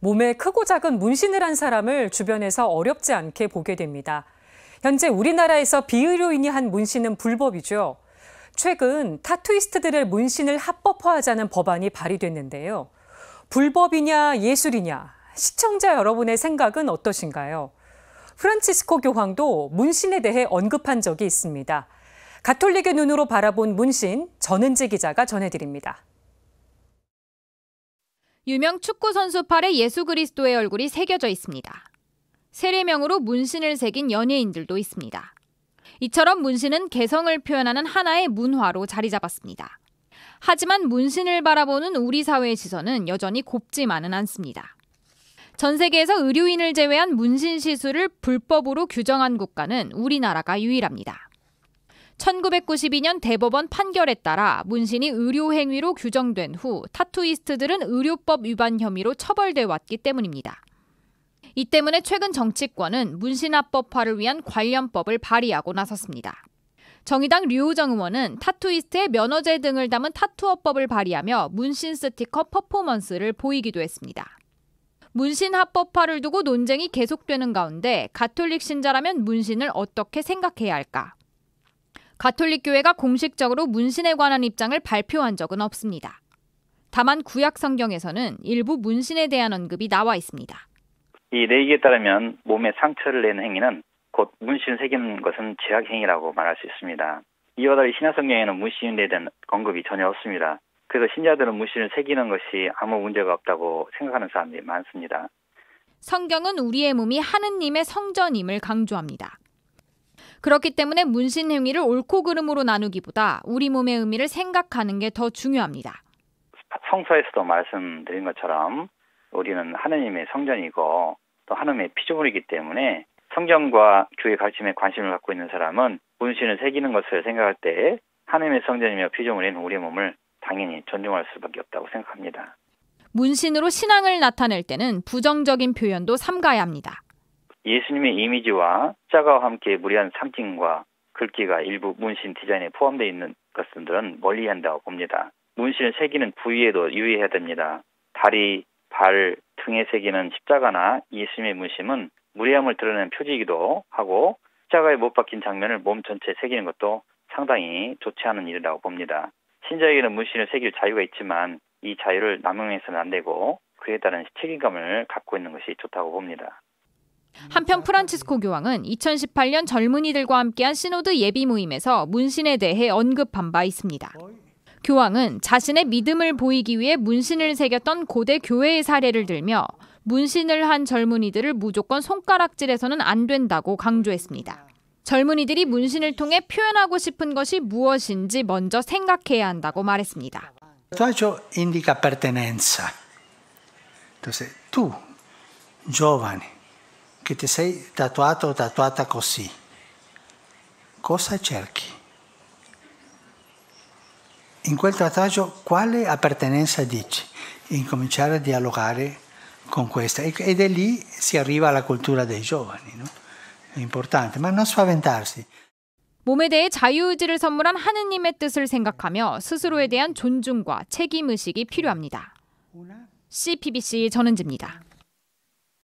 몸에 크고 작은 문신을 한 사람을 주변에서 어렵지 않게 보게 됩니다. 현재 우리나라에서 비의료인이 한 문신은 불법이죠. 최근 타투이스트들의 문신을 합법화하자는 법안이 발의됐는데요. 불법이냐 예술이냐 시청자 여러분의 생각은 어떠신가요? 프란치스코 교황도 문신에 대해 언급한 적이 있습니다. 가톨릭의 눈으로 바라본 문신 전은지 기자가 전해드립니다. 유명 축구 선수 팔에 예수 그리스도의 얼굴이 새겨져 있습니다. 세례명으로 문신을 새긴 연예인들도 있습니다. 이처럼 문신은 개성을 표현하는 하나의 문화로 자리 잡았습니다. 하지만 문신을 바라보는 우리 사회의 시선은 여전히 곱지만은 않습니다. 전 세계에서 의료인을 제외한 문신 시술을 불법으로 규정한 국가는 우리나라가 유일합니다. 1992년 대법원 판결에 따라 문신이 의료행위로 규정된 후 타투이스트들은 의료법 위반 혐의로 처벌돼 왔기 때문입니다. 이 때문에 최근 정치권은 문신합법화를 위한 관련법을 발의하고 나섰습니다. 정의당 류호정 의원은 타투이스트의 면허제 등을 담은 타투어법을 발의하며 문신 스티커 퍼포먼스를 보이기도 했습니다. 문신 합법화를 두고 논쟁이 계속되는 가운데 가톨릭 신자라면 문신을 어떻게 생각해야 할까? 가톨릭 교회가 공식적으로 문신에 관한 입장을 발표한 적은 없습니다. 다만 구약 성경에서는 일부 문신에 대한 언급이 나와 있습니다. 이 내기에 따르면 몸에 상처를 낸 행위는 곧 문신 새기는 것은 제약 행위라고 말할 수 있습니다. 이와 달리 신약성경에는 문신에 대한 언급이 전혀 없습니다. 그래서 신자들은 문신을 새기는 것이 아무 문제가 없다고 생각하는 사람들이 많습니다. 성경은 우리의 몸이 하느님의 성전임을 강조합니다. 그렇기 때문에 문신 행위를 옳고 그름으로 나누기보다 우리 몸의 의미를 생각하는 게 더 중요합니다. 성서에서도 말씀드린 것처럼 우리는 하느님의 성전이고 또 하느님의 피조물이기 때문에 성전과 교회 가르침에 관심을 갖고 있는 사람은 문신을 새기는 것을 생각할 때 하느님의 성전이며 피조물인 우리 몸을 당연히 존중할 수밖에 없다고 생각합니다. 문신으로 신앙을 나타낼 때는 부정적인 표현도 삼가야 합니다. 예수님의 이미지와 십자가와 함께 무리한 상징과 글귀가 일부 문신 디자인에 포함되어 있는 것들은 멀리한다고 봅니다. 문신을 새기는 부위에도 유의해야 됩니다. 다리, 발, 등에 새기는 십자가나 예수님의 문신은 무리함을 드러내는 표지이기도 하고 십자가에 못 박힌 장면을 몸 전체에 새기는 것도 상당히 좋지 않은 일이라고 봅니다. 신자에게는 문신을 새길 자유가 있지만 이 자유를 남용해서는 안 되고 그에 따른 책임감을 갖고 있는 것이 좋다고 봅니다. 한편 프란치스코 교황은 2018년 젊은이들과 함께한 시노드 예비 모임에서 문신에 대해 언급한 바 있습니다. 교황은 자신의 믿음을 보이기 위해 문신을 새겼던 고대 교회의 사례를 들며 문신을 한 젊은이들을 무조건 손가락질해서는 안 된다고 강조했습니다. 젊은이들이 문신을 통해 표현하고 싶은 것이 무엇인지 먼저 생각해야 한다고 말했습니다. Tatuaggio indica appartenenza. Entonces, tu, giovane, che ti sei tatuato o tatuata così, cosa cerchi? In quel tatuaggio quale appartenenza dici? Incominciare a dialogare con questa. Ed è lì si arriva alla cultura dei giovani, no? È importante, ma non spaventarsi. 몸에 대해 자유의지를 선물한 하느님의 뜻을 생각하며 스스로에 대한 존중과 책임의식이 필요합니다. CPBC 전은지입니다.